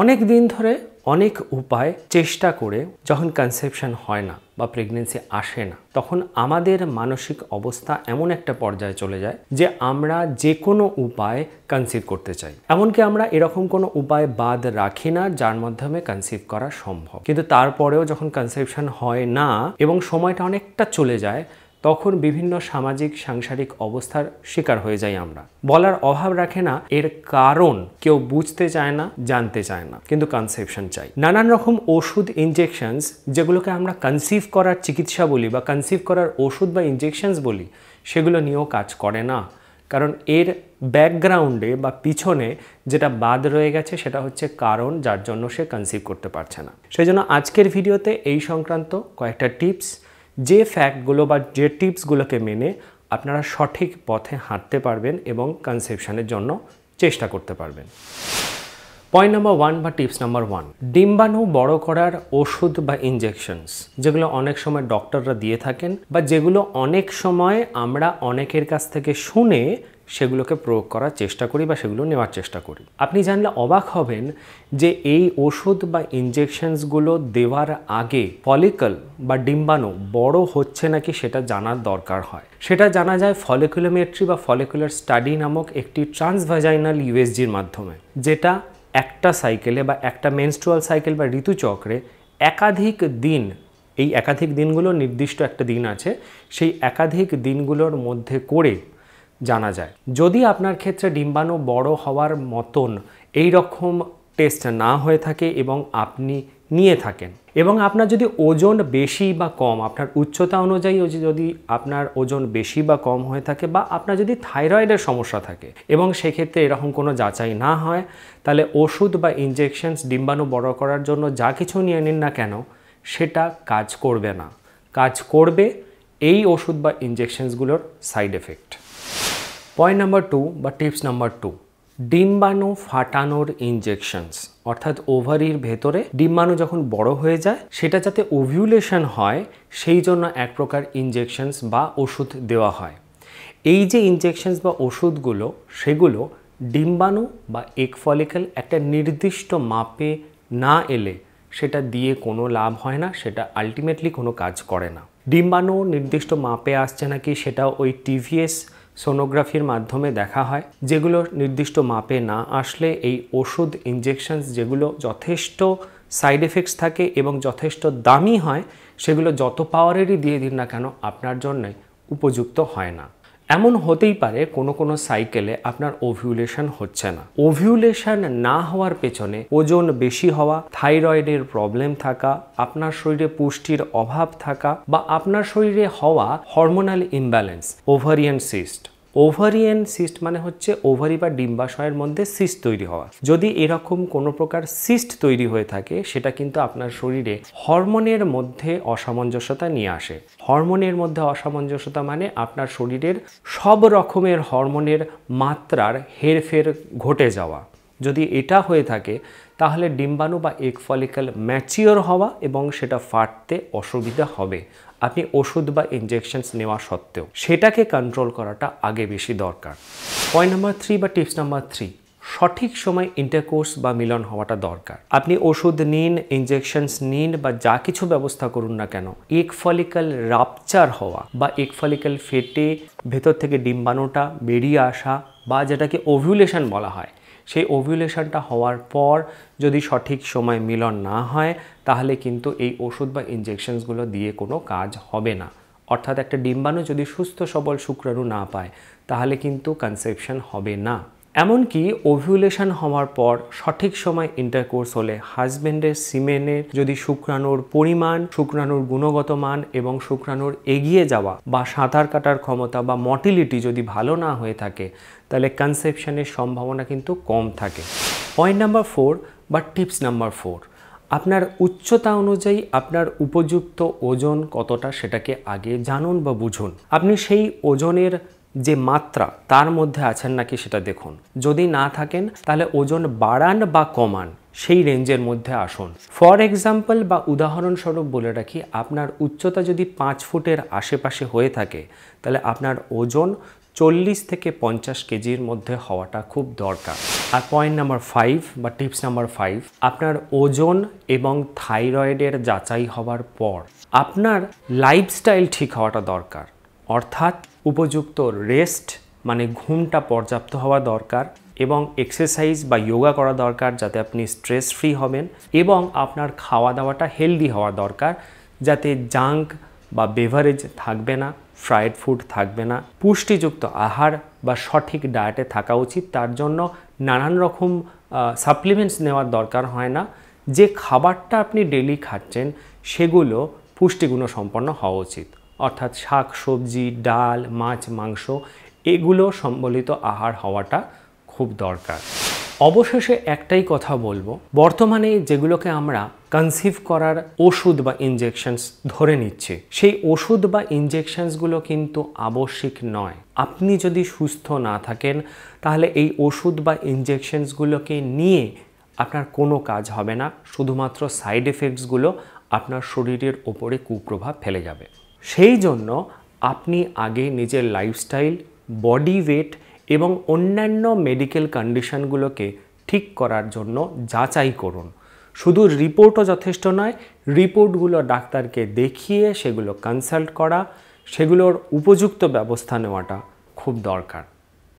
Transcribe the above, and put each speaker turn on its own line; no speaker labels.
অনেক দিন ধরে অনেক উপায় চেষ্টা করে যখন কনসেপশন হয় না বা প্রেগনেন্সি আসে না তখন আমাদের মানসিক অবস্থা এমন একটা পর্যায়ে চলে যায় যে আমরা যে কোনো উপায় কনসিভ করতে চাই এমনকি আমরা এরকম কোনো উপায় বাদ রাখি না যার মাধ্যমে কনসিভ করা সম্ভব কিন্তু তারপরেও যখন কনসেপশন হয় না এবং সময়টা অনেকটা চলে যায় তখন বিভিন্ন সামাজিক সাংসারিক অবস্থার শিকার হয়ে যাই আমরা বলার অভাব রাখে না এর কারণ কেউ বুঝতে চায় না জানতে চায় না কিন্তু কনসেপশন চাই নানান রকম ওষুধ ইনজেকশনস যেগুলোকে আমরা কনসিভ করার চিকিৎসা বলি বা কনসিভ করার ওষুধ বা ইনজেকশনস বলি সেগুলো নিয়েও কাজ করে না কারণ এর ব্যাকগ্রাউন্ডে বা পিছনে যেটা বাদ রয়ে গেছে সেটা হচ্ছে কারণ যার জন্য সে কনসিভ করতে পারছে না সেই জন্য আজকের ভিডিওতে এই সংক্রান্ত কয়েকটা টিপস যে ফ্যাক্টগুলো বা যে টিপসগুলোকে মেনে আপনারা সঠিক পথে হাঁটতে পারবেন এবং কনসেপশনের জন্য চেষ্টা করতে পারবেন পয়েন্ট নাম্বার ওয়ান বা টিপস নাম্বার ওয়ান ডিম্বাণু বড় করার ওষুধ বা ইঞ্জেকশনস যেগুলো অনেক সময় ডক্টররা দিয়ে থাকেন বা যেগুলো অনেক সময় আমরা অনেকের কাছ থেকে শুনে সেগুলোকে প্রয়োগ করার চেষ্টা করি বা সেগুলো নেওয়ার চেষ্টা করি আপনি জানলে অবাক হবেন যে এই ওষুধ বা ইনজেকশনসগুলো দেওয়ার আগে ফলিকল বা ডিম্বাণু বড় হচ্ছে নাকি সেটা জানার দরকার হয় সেটা জানা যায় ফলিকুলোমেট্রি বা ফলিকুলার স্টাডি নামক একটি ট্রান্সভাজাইনাল ইউএসজির মাধ্যমে যেটা একটা সাইকেলে বা একটা মেনস্ট্রুয়াল সাইকেল বা ঋতুচক্রে একাধিক দিন এই একাধিক দিনগুলো নির্দিষ্ট একটা দিন আছে সেই একাধিক দিনগুলোর মধ্যে করে জানা যায় যদি আপনার ক্ষেত্রে ডিম্বাণু বড় হওয়ার মতন এই রকম টেস্ট না হয়ে থাকে এবং আপনি নিয়ে থাকেন এবং আপনার যদি ওজন বেশি বা কম আপনার উচ্চতা অনুযায়ী যদি আপনার ওজন বেশি বা কম হয়ে থাকে বা আপনার যদি থাইরয়েডের সমস্যা থাকে এবং সেক্ষেত্রে এরকম কোনো যাচাই না হয় তাহলে ওষুধ বা ইনজেকশনস ডিম্বাণু বড় করার জন্য যা কিছু নিয়ে নিন না কেন সেটা কাজ করবে না কাজ করবে এই ওষুধ বা ইনজেকশনসগুলোর side effect point number two বা টিপস নাম্বার টু ডিম্বাণু ফাটানোর ইনজেকশনস অর্থাৎ ওভারির ভেতরে ডিম্বাণু যখন বড় হয়ে যায় সেটা যাতে ওভিউলেশন হয় সেই জন্য এক প্রকার ইঞ্জেকশনস বা ওষুধ দেওয়া হয় এই যে ইনজেকশনস বা ওষুধগুলো সেগুলো ডিম্বাণু বা এগ ফলিক্যাল একটা নির্দিষ্ট মাপে না এলে সেটা দিয়ে কোনো লাভ হয় না সেটা আলটিমেটলি কোনো কাজ করে না ডিম্বাণু নির্দিষ্ট মাপে আসছে নাকি সেটা ওই টিভিএস সোনোগ্রাফির মাধ্যমে দেখা হয় যেগুলো নির্দিষ্ট মাপে না আসলে এই ওষুধ ইঞ্জেকশনস যেগুলো যথেষ্ট সাইড এফেক্টস থাকে এবং যথেষ্ট দামি হয় সেগুলো যত পাওয়ারেরই দিয়ে দিন না কেন আপনার জন্যে উপযুক্ত হয় না এমন হতেই পারে কোনো কোনো সাইকেলে আপনার ওভিউলেশন হচ্ছে না ওভিউলেশন না হওয়ার পেছনে ওজন বেশি হওয়া থাইরয়েডের প্রবলেম থাকা আপনার শরীরে পুষ্টির অভাব থাকা বা আপনার শরীরে হওয়া hormonal imbalance ovarian cyst ovarian cyst মানে হচ্ছে ওভারি বা ডিম্বাশয়ের মধ্যে সিস্ট তৈরি হওয়া যদি এরকম কোনো প্রকার সিস্ট তৈরি হয়ে থাকে সেটা কিন্তু আপনার শরীরে হরমোনের মধ্যে অসামঞ্জস্যতা নিয়ে আসে হরমোনের মধ্যে অসামঞ্জস্যতা মানে আপনার শরীরের সব রকমের হরমোনের মাত্রার হেরফের ঘটে যাওয়া যদি এটা হয়ে থাকে তাহলে ডিম্বাণু বা এগ ম্যাচিওর হওয়া এবং সেটা ফাটতে অসুবিধা হবে আপনি ওষুধ বা ইনজেকশনস নেওয়া সত্ত্বেও সেটাকে কন্ট্রোল করাটা আগে বেশি দরকার পয়েন্ট নাম্বার থ্রি বা টিপস নাম্বার থ্রি সঠিক সময় ইন্টারকোর্স বা মিলন হওয়াটা দরকার আপনি ওষুধ নিন ইনজেকশনস নিন বা যা কিছু ব্যবস্থা করুন না কেন এক ফলিকাল রাপচার হওয়া বা এক ফলিকাল ফেটে ভেতর থেকে ডিম্বাণুটা বেরিয়ে আসা বা যেটাকে ওভিউলেশন বলা হয় সেই ওভিউলেশনটা হওয়ার পর যদি সঠিক সময় মিলন না হয় তাহলে কিন্তু এই ওষুধ বা ইঞ্জেকশনসগুলো দিয়ে কোনো কাজ হবে না অর্থাৎ একটা ডিম্বাণু যদি সুস্থ সবল শুক্রাণু না পায় তাহলে কিন্তু কনসেপশন হবে না এমনকি ওভিউলেশন হওয়ার পর সঠিক সময় ইন্টারকোর্স হলে হাজব্যান্ডের সিমেনের যদি শুক্রাণুর পরিমাণ শুক্রাণুর গুণগত মান এবং শুক্রাণুর এগিয়ে যাওয়া বা সাঁতার কাটার ক্ষমতা বা মটিলিটি যদি ভালো না হয়ে থাকে তাহলে কনসেপশনের সম্ভাবনা কিন্তু কম থাকে পয়েন্ট নাম্বার ফোর বা টিপস নাম্বার ফোর আপনার উচ্চতা অনুযায়ী আপনার উপযুক্ত ওজন কতটা সেটাকে আগে জানুন বা বুঝুন আপনি সেই ওজনের যে মাত্রা তার মধ্যে আছেন নাকি সেটা দেখুন যদি না থাকেন তাহলে ওজন বাড়ান বা কমান সেই রেঞ্জের মধ্যে আসুন ফর এক্সাম্পল বা উদাহরণস্বরূপ বলে রাখি আপনার উচ্চতা যদি পাঁচ ফুটের আশেপাশে হয়ে থাকে তাহলে আপনার ওজন চল্লিশ থেকে পঞ্চাশ কেজির মধ্যে হওয়াটা খুব দরকার আর পয়েন্ট নাম্বার ফাইভ বা টিপস নাম্বার ফাইভ আপনার ওজন এবং থাইরয়েডের যাচাই হওয়ার পর আপনার লাইফস্টাইল ঠিক হওয়াটা দরকার অর্থাৎ উপযুক্ত রেস্ট মানে ঘুমটা পর্যাপ্ত হওয়া দরকার এবং এক্সারসাইজ বা যোগা করা দরকার যাতে আপনি স্ট্রেস ফ্রি হবেন এবং আপনার খাওয়া দাওয়াটা হেলদি হওয়া দরকার যাতে জাঙ্ক বা বেভারেজ থাকবে না ফ্রায়েড ফুড থাকবে না পুষ্টিযুক্ত আহার বা সঠিক ডায়েটে থাকা উচিত তার জন্য নানান রকম সাপ্লিমেন্টস নেওয়ার দরকার হয় না যে খাবারটা আপনি ডেলি খাচ্ছেন সেগুলো পুষ্টিগুণ সম্পন্ন হওয়া উচিত অর্থাৎ শাক সবজি ডাল মাছ মাংস এগুলো সম্বলিত আহার হওয়াটা খুব দরকার অবশেষে একটাই কথা বলবো বর্তমানে যেগুলোকে আমরা কনসিভ করার ওষুধ বা ইনজেকশনস ধরে নিচ্ছে সেই ওষুধ বা ইনজেকশনসগুলো কিন্তু আবশ্যিক নয় আপনি যদি সুস্থ না থাকেন তাহলে এই ওষুধ বা ইনজেকশনসগুলোকে নিয়ে আপনার কোনো কাজ হবে না শুধুমাত্র সাইড এফেক্টসগুলো আপনার শরীরের ওপরে কুপ্রভাব ফেলে যাবে সেই জন্য আপনি আগে নিজের লাইফস্টাইল বডি ওয়েট এবং অন্যান্য মেডিকেল কন্ডিশনগুলোকে ঠিক করার জন্য যাচাই করুন শুধু রিপোর্টও যথেষ্ট নয় রিপোর্টগুলো ডাক্তারকে দেখিয়ে সেগুলো কনসাল্ট করা সেগুলোর উপযুক্ত ব্যবস্থা নেওয়াটা খুব দরকার